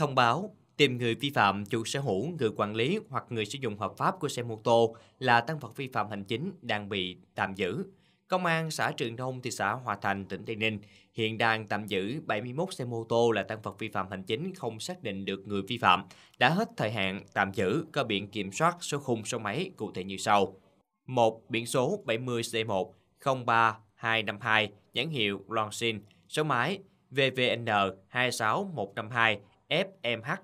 thông báo tìm người vi phạm chủ sở hữu, người quản lý hoặc người sử dụng hợp pháp của xe mô tô là tăng vật vi phạm hành chính đang bị tạm giữ. Công an xã Trường Đông, thị xã Hòa Thành, tỉnh Tây Ninh hiện đang tạm giữ 71 xe mô tô là tăng vật vi phạm hành chính không xác định được người vi phạm, đã hết thời hạn tạm giữ có biển kiểm soát số khung số máy cụ thể như sau. 1. Biển số 70C1 03252 nhãn hiệu Longsin, số máy VVN 26152 FMH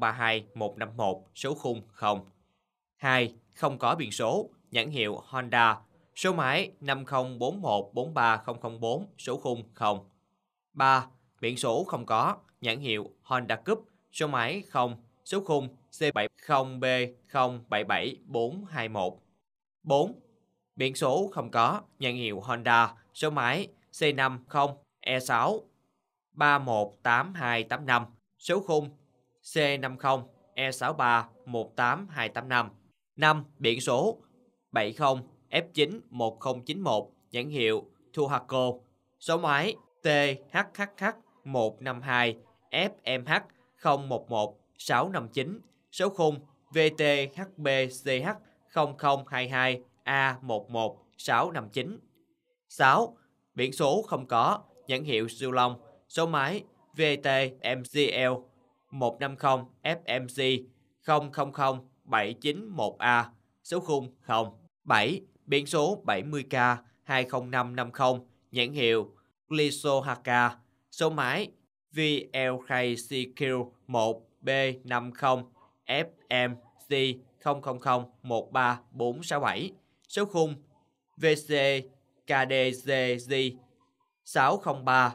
032 151 số khung 0. 2. Không có biển số, nhãn hiệu Honda, số máy 504143004 số khung 0. 3. Biển số không có, nhãn hiệu Honda Cup, số máy 0, số khung C70B077421. 4. Biển số không có, nhãn hiệu Honda, số máy C50 E6 318285 số khung C50 E63 18285. 5. Biển số 70 f 91091 nhãn hiệu Thuhaco. Số máy THHH 152 FMH 011 659. Số khung VTHBCH 0022 A11 659. 6. Biển số không có, nhãn hiệu siêu long, số máy VTMCL 150 FMC 000791A, số khung 07, biển số 70K 20550, nhãn hiệu Glysohaka, số máy VLKCQ1B50 FMC 00013467, số khung VC KDZZ 603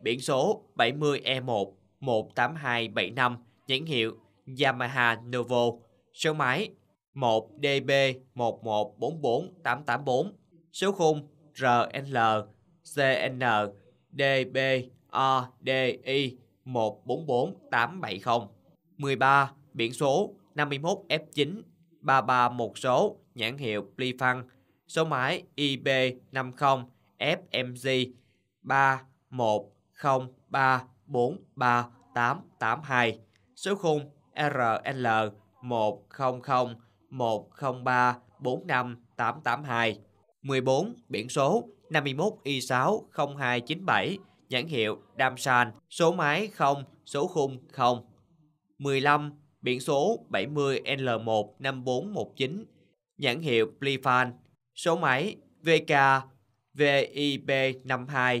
biển số 70E1 18275 nhãn hiệu Yamaha Novo, số máy 1DB1144884, số khung RNL CN DBODI 144870, 13 biển số 51F9 331 số nhãn hiệu Plifang, số máy IB50 FMG 31 03438882, số khung RL 100 103 45882, 14 biển số 51 Y6 0297, nhãn hiệu Damsan, số máy 0, số khung 0. 15 biển số 70L15419, nhãn hiệu Plifan, số máy VK VIB52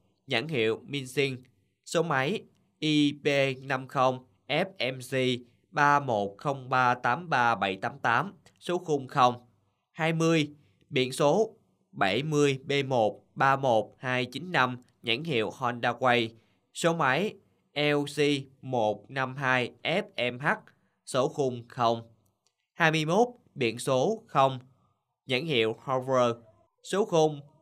nhãn hiệu Minxin, số máy IP50FMC 31038388, số khung 0, 20, biển số 70B1 31295, nhãn hiệu Honda Way, số máy LC152FMH, số khung 0, 21, biển số 0, nhãn hiệu Hover, số khung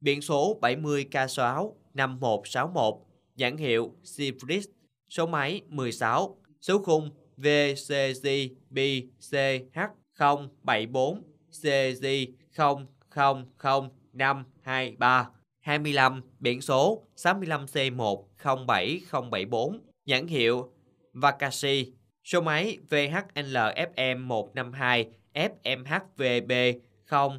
Biển số 70K685161, nhãn hiệu Seafrix, số máy 16, số khung VCGBCH074CG000523. 25 biển số 65C107074 nhãn hiệu Vakashi số máy VHNLFM152 FMHVB 000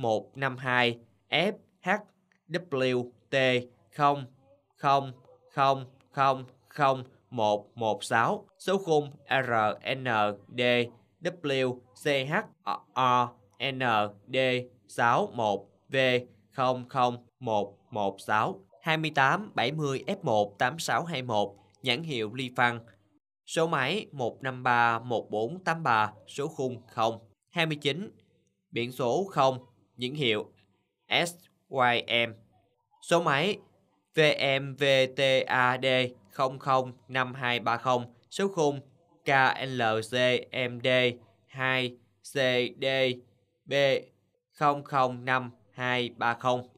152 FHWT 00000116 số khung RND WCHORND 61V00116 2870F18621 nhãn hiệu ly Phan Số máy 1531483 số khung 0 29 biển số 0 nhãn hiệu SYM. Số máy VMVTAD 005230, số khung KLCMD 2 CD B 005230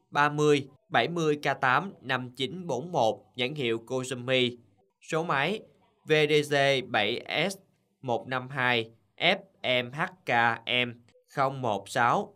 30 70K8 5941 nhãn hiệu Kozumi. Số máy VDC 7S 152 FMHKM 016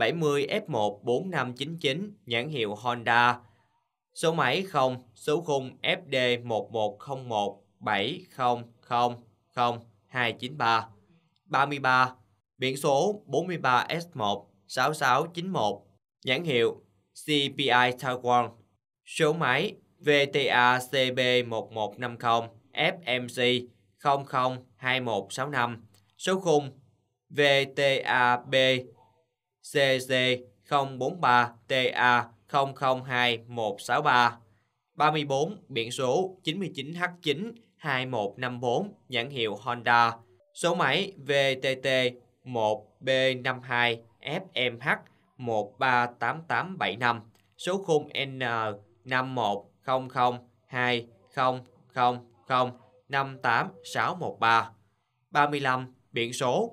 70F14599 nhãn hiệu Honda, số máy 0, số khung FD11017000293, 33, biển số 43S16691, nhãn hiệu CPI Taiwan, số máy VTACB1150 FMC 002165, số khung VTAB CC 043TA002163, 34 biển số 99 h 9 2154 nhãn hiệu Honda, số máy VTT 1B52FMH138875, số khung N5100200058613, 35 biển số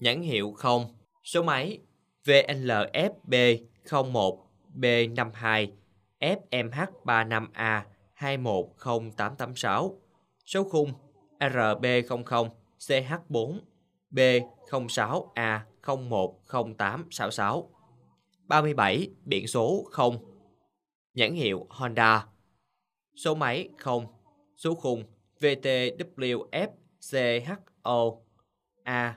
nhãn hiệu không, số máy VLFB 01B52 FMH35A210886, số khung RB00 CH4 B06A010866, 37 biển số 0, nhãn hiệu Honda, số máy 0, số khung VTWFCHO A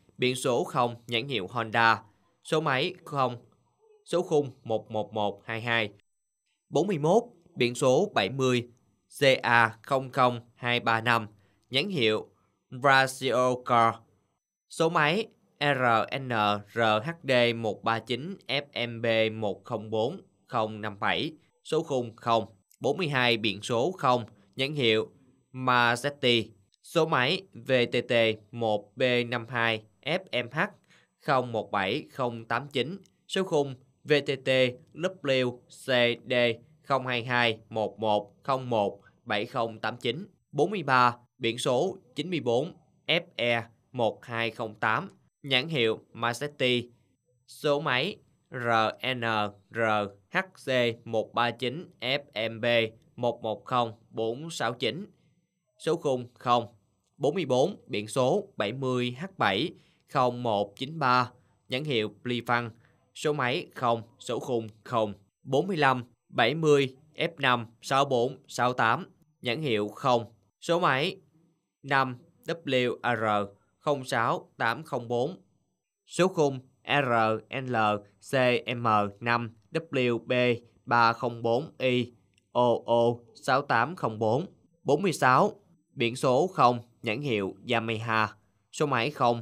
biển số 0 nhãn hiệu Honda, số máy 0, số khung 11122. 41, biển số 70 CA00235, nhãn hiệu Brazil Car, số máy RNRHD139FMB104057, số khung 0, 42 biển số 0, nhãn hiệu Masetti, số máy VTT 1B52 FMH 017089 số khung VTT WCD 022 1101 7089 43 biển số 94 FE 1208 nhãn hiệu Masetti số máy RNRHC 139 FMB 110469 số khung 0 44 biển số 70H7 0193 nhãn hiệu Plifan, số máy 0, số khung 0, 45 70 F5 64 68, nhãn hiệu 0, số máy 5 WR 06804, số khung RNLCM5WB304I OO6804, 46, biển số 0, nhãn hiệu Yamaha, số máy 0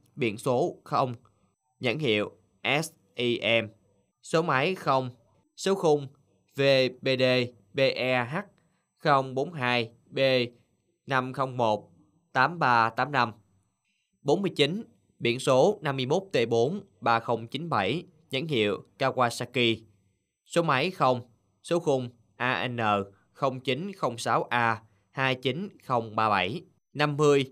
biển số 0, nhãn hiệu SEM số máy 0, số khung VBD BEH 042 B 501 8385. 49. Biển số 51T4 3097, nhãn hiệu Kawasaki. Số máy 0, số khung AN 0906A 29037. 50.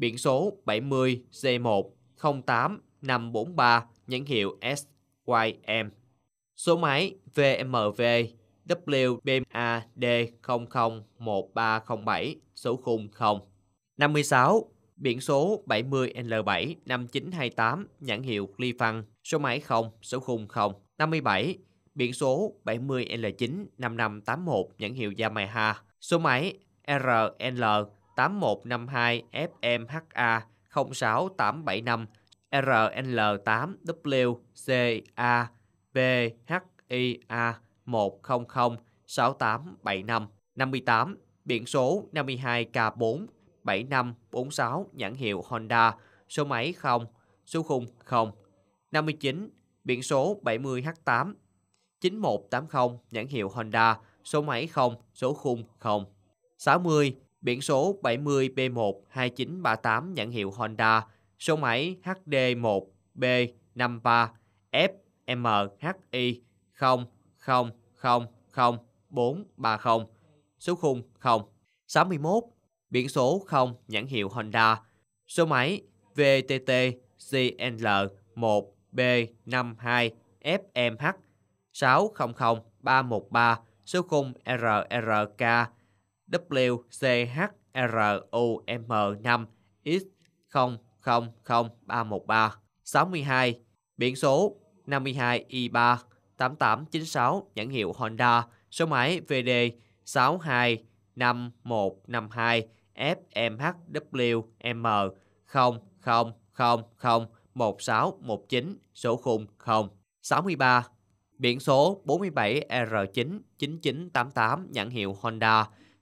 biển số 70G1-08543 nhãn hiệu SYM. Số máy VMV WBAD001307 số khung 0. 56. Biển số 70L7-5928 nhãn hiệu Clifan số máy 0 số khung 0. 57. Biển số 70L9-5581 nhãn hiệu Yamaha số máy RNL 8152 FMHA 06875 RNL8WCA BHIA 100 6875 58 biển số 52K4 7546 nhãn hiệu Honda số máy 0 số khung 0 59 biển số 70H8 9180 nhãn hiệu Honda số máy 0 số khung 0 60 biển số 70B12938 nhãn hiệu Honda, số máy HD1B53FMHI 000430, số khung 0. 61, biển số 0 nhãn hiệu Honda, số máy VTT CNL 1B52FMH 600313, số khung RRK WCHROM5X000313 62 biển số 52I3 8896 nhãn hiệu Honda số máy VD 625152 FMHWM 00001619 số khung 0 63 biển số 47R99988 nhãn hiệu Honda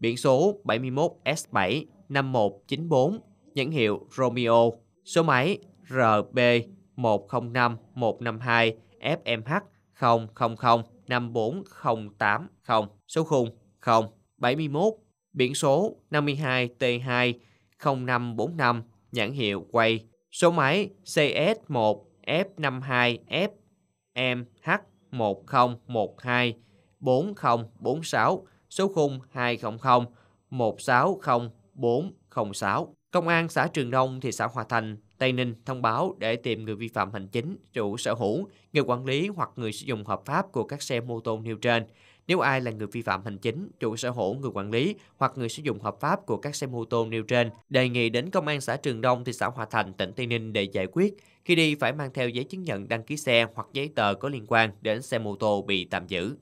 biển số 71S75194, nhãn hiệu Romeo, số máy RB 105152 FMH 000 số khung 071, biển số 52T2 0545, nhãn hiệu quay, số máy CS1 52 fmh 10124046 số khung 200 160406. Công an xã Trường Đông, thị xã Hòa Thành, Tây Ninh thông báo để tìm người vi phạm hành chính, chủ sở hữu, người quản lý hoặc người sử dụng hợp pháp của các xe mô tô nêu trên. Nếu ai là người vi phạm hành chính, chủ sở hữu, người quản lý hoặc người sử dụng hợp pháp của các xe mô tô nêu trên, đề nghị đến Công an xã Trường Đông, thị xã Hòa Thành, tỉnh Tây Ninh để giải quyết. Khi đi phải mang theo giấy chứng nhận đăng ký xe hoặc giấy tờ có liên quan đến xe mô tô bị tạm giữ.